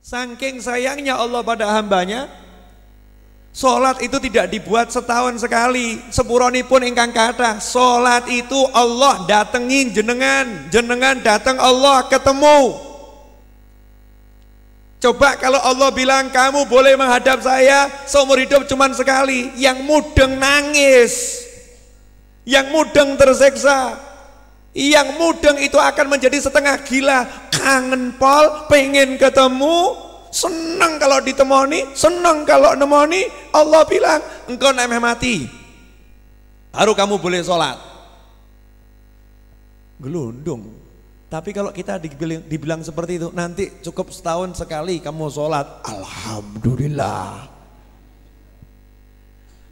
Saking sayangnya Allah pada hambanya, Sholat itu tidak dibuat setahun sekali. Sepuroni pun ingkang kata, sholat itu Allah datengin jenengan, jenengan datang Allah ketemu. Coba kalau Allah bilang kamu boleh menghadap saya seumur hidup cuma sekali, yang mudeng nangis, yang mudeng terseksa, yang mudeng itu akan menjadi setengah gila. Kangen Paul, pengen ketemu, senang kalau ditemoni, senang kalau nemoni. Allah bilang, engkau namanya mati. Baru kamu boleh sholat. Gelundung. Tapi kalau kita dibilang, dibilang seperti itu, nanti cukup setahun sekali kamu sholat. Alhamdulillah.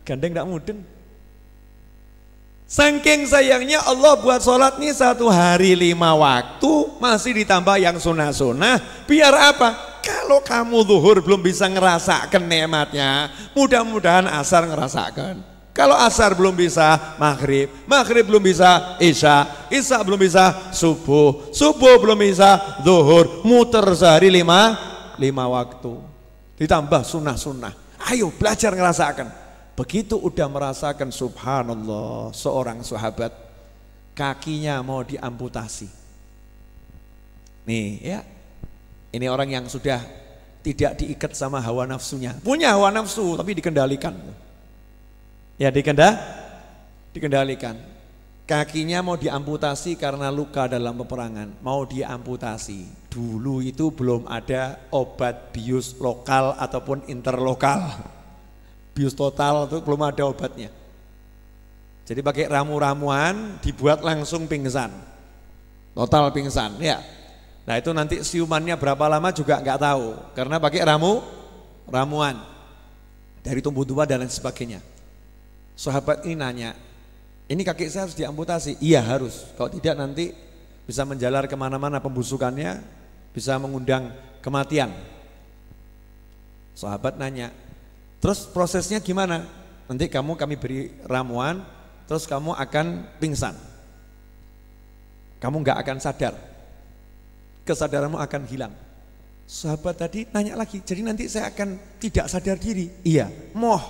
Gandeng tidak mudeng. Saking sayangnya Allah buat sholat nih satu hari lima waktu masih ditambah yang sunnah-sunnah. Biar apa? Kalau kamu zuhur belum bisa ngerasakan nikmatnya, mudah-mudahan asar ngerasakan. Kalau asar belum bisa maghrib, maghrib belum bisa isya, isya belum bisa subuh, subuh belum bisa zuhur, muter sehari lima lima waktu. Ditambah sunnah-sunnah. Ayo belajar ngerasakan. Begitu udah merasakan subhanallah seorang sahabat kakinya mau diamputasi. Nih ya, ini orang yang sudah tidak diikat sama hawa nafsunya. Punya hawa nafsu tapi dikendalikan. Ya dikendah, dikendalikan. Kakinya mau diamputasi karena luka dalam peperangan. Mau diamputasi. Dulu itu belum ada obat bius lokal ataupun interlokal bius total itu belum ada obatnya. Jadi pakai ramu-ramuan dibuat langsung pingsan. Total pingsan ya. Nah itu nanti siumannya berapa lama juga nggak tahu karena pakai ramu ramuan dari tumbuh tua dan lain sebagainya. Sahabat ini nanya, ini kaki saya harus diamputasi? Iya harus. Kalau tidak nanti bisa menjalar kemana-mana pembusukannya, bisa mengundang kematian. Sahabat nanya, Terus prosesnya gimana? Nanti kamu kami beri ramuan, terus kamu akan pingsan. Kamu nggak akan sadar. Kesadaranmu akan hilang. Sahabat tadi nanya lagi, jadi nanti saya akan tidak sadar diri. Iya, moh.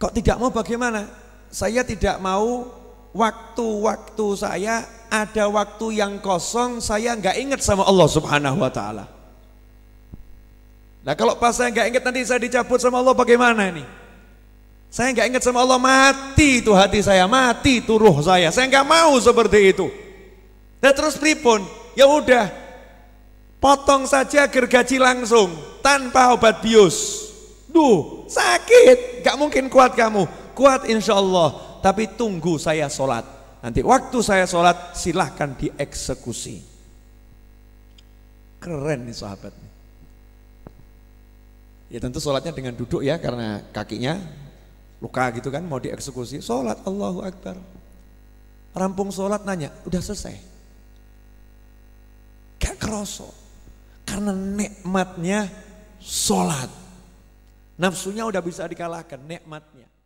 Kok tidak mau bagaimana? Saya tidak mau waktu-waktu saya ada waktu yang kosong saya nggak ingat sama Allah Subhanahu wa taala. Nah kalau pas saya nggak ingat nanti saya dicabut sama Allah bagaimana ini? Saya nggak ingat sama Allah mati itu hati saya, mati itu ruh saya. Saya nggak mau seperti itu. Dan nah, terus pripun? Ya udah, potong saja gergaji langsung tanpa obat bius. Duh, sakit, nggak mungkin kuat kamu. Kuat insya Allah, tapi tunggu saya sholat. Nanti waktu saya sholat silahkan dieksekusi. Keren nih sahabat Ya tentu sholatnya dengan duduk ya karena kakinya luka gitu kan mau dieksekusi. Sholat Allahu Akbar. Rampung sholat nanya, udah selesai. Gak kerosok. Karena nikmatnya sholat. Nafsunya udah bisa dikalahkan nikmatnya.